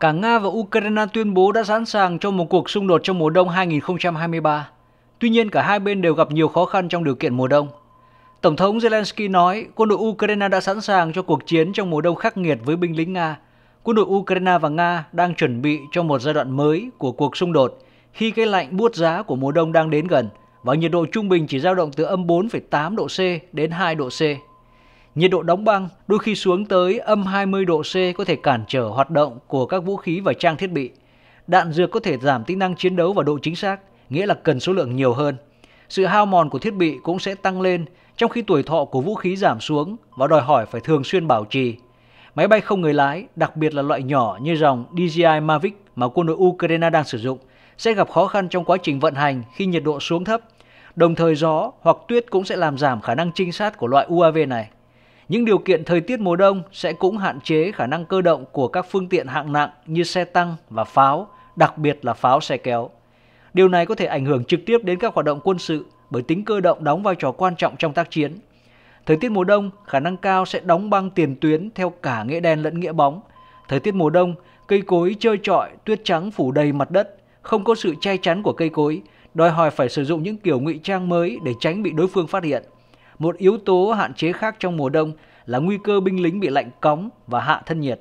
cả Nga và Ukraine tuyên bố đã sẵn sàng cho một cuộc xung đột trong mùa đông 2023. Tuy nhiên, cả hai bên đều gặp nhiều khó khăn trong điều kiện mùa đông. Tổng thống Zelensky nói quân đội Ukraine đã sẵn sàng cho cuộc chiến trong mùa đông khắc nghiệt với binh lính Nga. Quân đội Ukraine và Nga đang chuẩn bị cho một giai đoạn mới của cuộc xung đột khi cái lạnh buốt giá của mùa đông đang đến gần và nhiệt độ trung bình chỉ dao động từ âm 4,8 độ C đến 2 độ C. Nhiệt độ đóng băng đôi khi xuống tới âm 20 độ C có thể cản trở hoạt động của các vũ khí và trang thiết bị. Đạn dược có thể giảm tính năng chiến đấu và độ chính xác, nghĩa là cần số lượng nhiều hơn. Sự hao mòn của thiết bị cũng sẽ tăng lên trong khi tuổi thọ của vũ khí giảm xuống và đòi hỏi phải thường xuyên bảo trì. Máy bay không người lái, đặc biệt là loại nhỏ như dòng DJI Mavic mà quân đội Ukraine đang sử dụng, sẽ gặp khó khăn trong quá trình vận hành khi nhiệt độ xuống thấp. Đồng thời gió hoặc tuyết cũng sẽ làm giảm khả năng trinh sát của loại UAV này. Những điều kiện thời tiết mùa đông sẽ cũng hạn chế khả năng cơ động của các phương tiện hạng nặng như xe tăng và pháo, đặc biệt là pháo xe kéo. Điều này có thể ảnh hưởng trực tiếp đến các hoạt động quân sự bởi tính cơ động đóng vai trò quan trọng trong tác chiến. Thời tiết mùa đông khả năng cao sẽ đóng băng tiền tuyến theo cả nghĩa đen lẫn nghĩa bóng. Thời tiết mùa đông, cây cối chơi trọi, tuyết trắng phủ đầy mặt đất, không có sự che chắn của cây cối, đòi hỏi phải sử dụng những kiểu ngụy trang mới để tránh bị đối phương phát hiện. Một yếu tố hạn chế khác trong mùa đông là nguy cơ binh lính bị lạnh cóng và hạ thân nhiệt.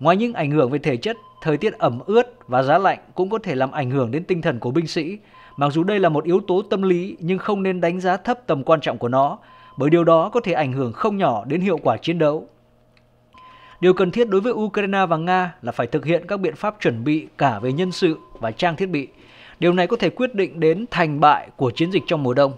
Ngoài những ảnh hưởng về thể chất, thời tiết ẩm ướt và giá lạnh cũng có thể làm ảnh hưởng đến tinh thần của binh sĩ. Mặc dù đây là một yếu tố tâm lý nhưng không nên đánh giá thấp tầm quan trọng của nó, bởi điều đó có thể ảnh hưởng không nhỏ đến hiệu quả chiến đấu. Điều cần thiết đối với Ukraine và Nga là phải thực hiện các biện pháp chuẩn bị cả về nhân sự và trang thiết bị. Điều này có thể quyết định đến thành bại của chiến dịch trong mùa đông.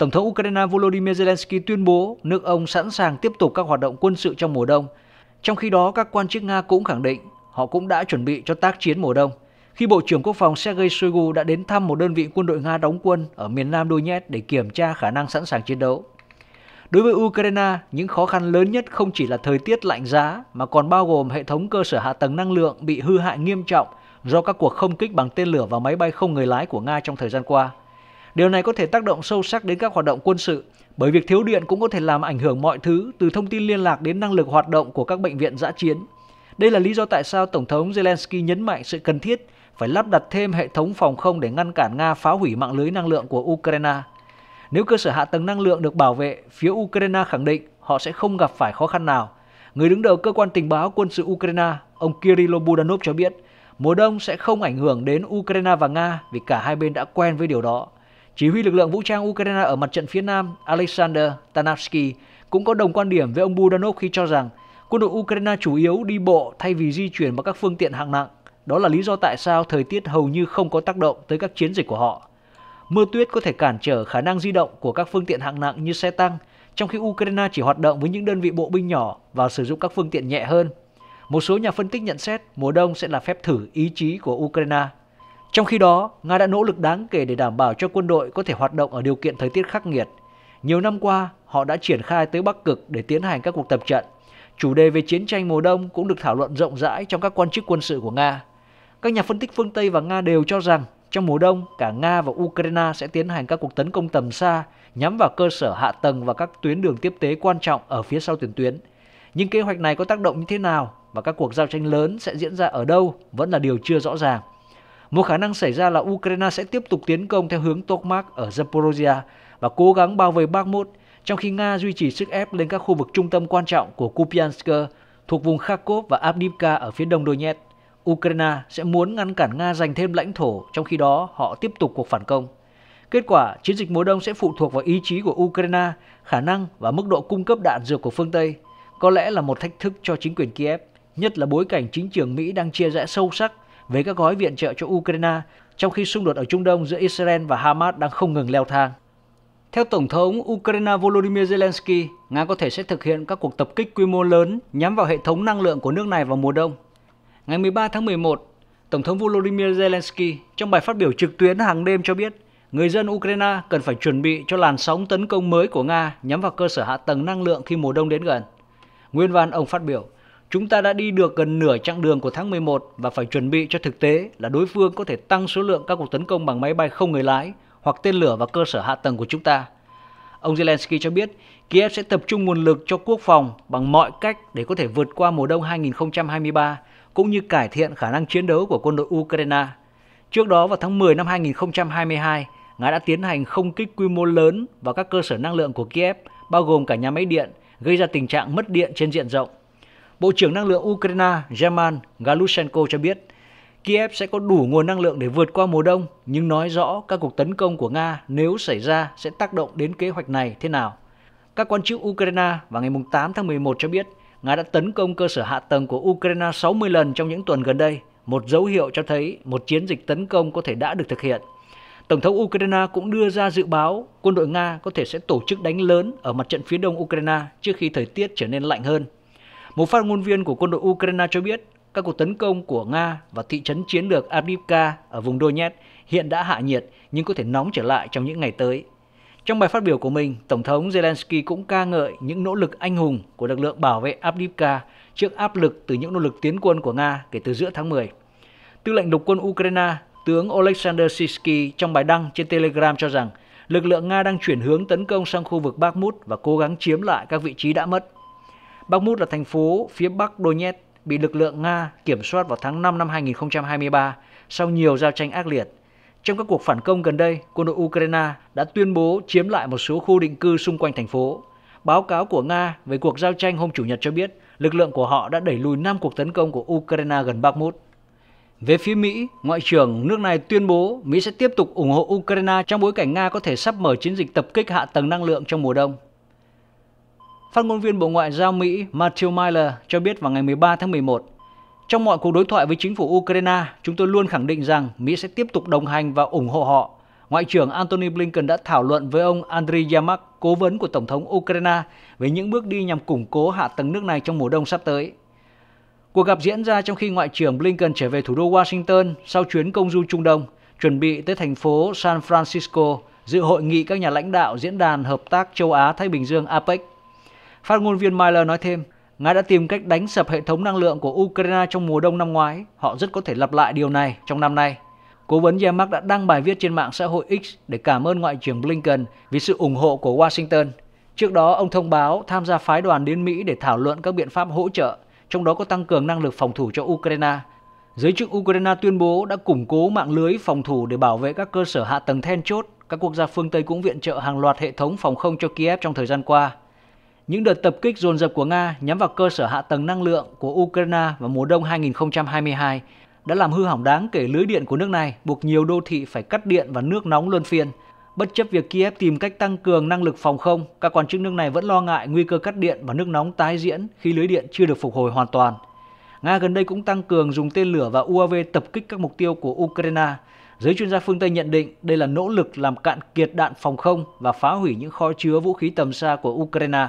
Tổng thống Ukraine Volodymyr Zelensky tuyên bố nước ông sẵn sàng tiếp tục các hoạt động quân sự trong mùa đông. Trong khi đó, các quan chức Nga cũng khẳng định họ cũng đã chuẩn bị cho tác chiến mùa đông khi Bộ trưởng Quốc phòng Sergei Shoigu đã đến thăm một đơn vị quân đội Nga đóng quân ở miền nam Donetsk để kiểm tra khả năng sẵn sàng chiến đấu. Đối với Ukraine, những khó khăn lớn nhất không chỉ là thời tiết lạnh giá mà còn bao gồm hệ thống cơ sở hạ tầng năng lượng bị hư hại nghiêm trọng do các cuộc không kích bằng tên lửa và máy bay không người lái của Nga trong thời gian qua. Điều này có thể tác động sâu sắc đến các hoạt động quân sự, bởi việc thiếu điện cũng có thể làm ảnh hưởng mọi thứ từ thông tin liên lạc đến năng lực hoạt động của các bệnh viện giã chiến. Đây là lý do tại sao Tổng thống Zelensky nhấn mạnh sự cần thiết phải lắp đặt thêm hệ thống phòng không để ngăn cản Nga phá hủy mạng lưới năng lượng của Ukraine. Nếu cơ sở hạ tầng năng lượng được bảo vệ, phía Ukraine khẳng định họ sẽ không gặp phải khó khăn nào. Người đứng đầu cơ quan tình báo quân sự Ukraine, ông Kirill Budanov cho biết, mùa đông sẽ không ảnh hưởng đến Ukraine và Nga vì cả hai bên đã quen với điều đó. Chỉ huy lực lượng vũ trang Ukraine ở mặt trận phía Nam Alexander Tanavsky cũng có đồng quan điểm với ông Budanov khi cho rằng quân đội Ukraine chủ yếu đi bộ thay vì di chuyển bằng các phương tiện hạng nặng. Đó là lý do tại sao thời tiết hầu như không có tác động tới các chiến dịch của họ. Mưa tuyết có thể cản trở khả năng di động của các phương tiện hạng nặng như xe tăng, trong khi Ukraine chỉ hoạt động với những đơn vị bộ binh nhỏ và sử dụng các phương tiện nhẹ hơn. Một số nhà phân tích nhận xét mùa đông sẽ là phép thử ý chí của Ukraine trong khi đó, Nga đã nỗ lực đáng kể để đảm bảo cho quân đội có thể hoạt động ở điều kiện thời tiết khắc nghiệt. Nhiều năm qua, họ đã triển khai tới Bắc Cực để tiến hành các cuộc tập trận. Chủ đề về chiến tranh mùa đông cũng được thảo luận rộng rãi trong các quan chức quân sự của Nga. Các nhà phân tích phương Tây và Nga đều cho rằng trong mùa đông, cả Nga và Ukraine sẽ tiến hành các cuộc tấn công tầm xa nhắm vào cơ sở hạ tầng và các tuyến đường tiếp tế quan trọng ở phía sau tiền tuyến. Nhưng kế hoạch này có tác động như thế nào và các cuộc giao tranh lớn sẽ diễn ra ở đâu vẫn là điều chưa rõ ràng. Một khả năng xảy ra là Ukraine sẽ tiếp tục tiến công theo hướng Tokmak ở Zaporozhia và cố gắng bao vây Bakhmut, trong khi Nga duy trì sức ép lên các khu vực trung tâm quan trọng của Kupiansk thuộc vùng Kharkov và Avdiivka ở phía đông Donetsk. Ukraine sẽ muốn ngăn cản Nga giành thêm lãnh thổ, trong khi đó họ tiếp tục cuộc phản công. Kết quả, chiến dịch mùa đông sẽ phụ thuộc vào ý chí của Ukraine, khả năng và mức độ cung cấp đạn dược của phương Tây. Có lẽ là một thách thức cho chính quyền Kiev, nhất là bối cảnh chính trường Mỹ đang chia rẽ sâu sắc về các gói viện trợ cho Ukraine, trong khi xung đột ở Trung Đông giữa Israel và Hamas đang không ngừng leo thang. Theo Tổng thống Ukraine Volodymyr Zelensky, Nga có thể sẽ thực hiện các cuộc tập kích quy mô lớn nhắm vào hệ thống năng lượng của nước này vào mùa đông. Ngày 13 tháng 11, Tổng thống Volodymyr Zelensky trong bài phát biểu trực tuyến hàng đêm cho biết người dân Ukraine cần phải chuẩn bị cho làn sóng tấn công mới của Nga nhắm vào cơ sở hạ tầng năng lượng khi mùa đông đến gần. Nguyên văn ông phát biểu – Chúng ta đã đi được gần nửa chặng đường của tháng 11 và phải chuẩn bị cho thực tế là đối phương có thể tăng số lượng các cuộc tấn công bằng máy bay không người lái hoặc tên lửa vào cơ sở hạ tầng của chúng ta. Ông Zelensky cho biết Kiev sẽ tập trung nguồn lực cho quốc phòng bằng mọi cách để có thể vượt qua mùa đông 2023 cũng như cải thiện khả năng chiến đấu của quân đội Ukraine. Trước đó vào tháng 10 năm 2022, Nga đã tiến hành không kích quy mô lớn vào các cơ sở năng lượng của Kiev, bao gồm cả nhà máy điện, gây ra tình trạng mất điện trên diện rộng. Bộ trưởng Năng lượng Ukraine German Galushenko cho biết Kiev sẽ có đủ nguồn năng lượng để vượt qua mùa đông, nhưng nói rõ các cuộc tấn công của Nga nếu xảy ra sẽ tác động đến kế hoạch này thế nào. Các quan chức Ukraine vào ngày 8 tháng 11 cho biết Nga đã tấn công cơ sở hạ tầng của Ukraine 60 lần trong những tuần gần đây, một dấu hiệu cho thấy một chiến dịch tấn công có thể đã được thực hiện. Tổng thống Ukraine cũng đưa ra dự báo quân đội Nga có thể sẽ tổ chức đánh lớn ở mặt trận phía đông Ukraine trước khi thời tiết trở nên lạnh hơn một phát ngôn viên của quân đội Ukraine cho biết các cuộc tấn công của Nga vào thị trấn chiến lược Avdiivka ở vùng Donetsk hiện đã hạ nhiệt nhưng có thể nóng trở lại trong những ngày tới. Trong bài phát biểu của mình, Tổng thống Zelensky cũng ca ngợi những nỗ lực anh hùng của lực lượng bảo vệ Avdiivka trước áp lực từ những nỗ lực tiến quân của Nga kể từ giữa tháng 10. Tư lệnh lục quân Ukraine, tướng Oleksandr Sisky trong bài đăng trên Telegram cho rằng lực lượng Nga đang chuyển hướng tấn công sang khu vực Bakhmut và cố gắng chiếm lại các vị trí đã mất. Bakhmut là thành phố phía bắc Donetsk bị lực lượng Nga kiểm soát vào tháng 5 năm 2023 sau nhiều giao tranh ác liệt. Trong các cuộc phản công gần đây, quân đội Ukraine đã tuyên bố chiếm lại một số khu định cư xung quanh thành phố. Báo cáo của Nga về cuộc giao tranh hôm Chủ nhật cho biết lực lượng của họ đã đẩy lùi 5 cuộc tấn công của Ukraine gần Bakhmut. Về phía Mỹ, Ngoại trưởng nước này tuyên bố Mỹ sẽ tiếp tục ủng hộ Ukraine trong bối cảnh Nga có thể sắp mở chiến dịch tập kích hạ tầng năng lượng trong mùa đông. Phát ngôn viên Bộ Ngoại giao Mỹ Matthew Miller cho biết vào ngày 13 tháng 11, trong mọi cuộc đối thoại với chính phủ Ukraine, chúng tôi luôn khẳng định rằng Mỹ sẽ tiếp tục đồng hành và ủng hộ họ. Ngoại trưởng Antony Blinken đã thảo luận với ông Andriy Yamak, cố vấn của Tổng thống Ukraine, về những bước đi nhằm củng cố hạ tầng nước này trong mùa đông sắp tới. Cuộc gặp diễn ra trong khi Ngoại trưởng Blinken trở về thủ đô Washington sau chuyến công du Trung Đông, chuẩn bị tới thành phố San Francisco dự hội nghị các nhà lãnh đạo Diễn đàn Hợp tác Châu Á-Thái Bình Dương APEC Phát ngôn viên Miller nói thêm, Nga đã tìm cách đánh sập hệ thống năng lượng của Ukraine trong mùa đông năm ngoái. Họ rất có thể lặp lại điều này trong năm nay. Cố vấn Yamak đã đăng bài viết trên mạng xã hội X để cảm ơn Ngoại trưởng Blinken vì sự ủng hộ của Washington. Trước đó, ông thông báo tham gia phái đoàn đến Mỹ để thảo luận các biện pháp hỗ trợ, trong đó có tăng cường năng lực phòng thủ cho Ukraine. Giới chức Ukraine tuyên bố đã củng cố mạng lưới phòng thủ để bảo vệ các cơ sở hạ tầng then chốt. Các quốc gia phương Tây cũng viện trợ hàng loạt hệ thống phòng không cho Kiev trong thời gian qua. Những đợt tập kích dồn dập của Nga nhắm vào cơ sở hạ tầng năng lượng của Ukraine vào mùa đông 2022 đã làm hư hỏng đáng kể lưới điện của nước này, buộc nhiều đô thị phải cắt điện và nước nóng luân phiên. Bất chấp việc Kiev tìm cách tăng cường năng lực phòng không, các quan chức nước này vẫn lo ngại nguy cơ cắt điện và nước nóng tái diễn khi lưới điện chưa được phục hồi hoàn toàn. Nga gần đây cũng tăng cường dùng tên lửa và UAV tập kích các mục tiêu của Ukraine. Giới chuyên gia phương Tây nhận định đây là nỗ lực làm cạn kiệt đạn phòng không và phá hủy những kho chứa vũ khí tầm xa của Ukraine.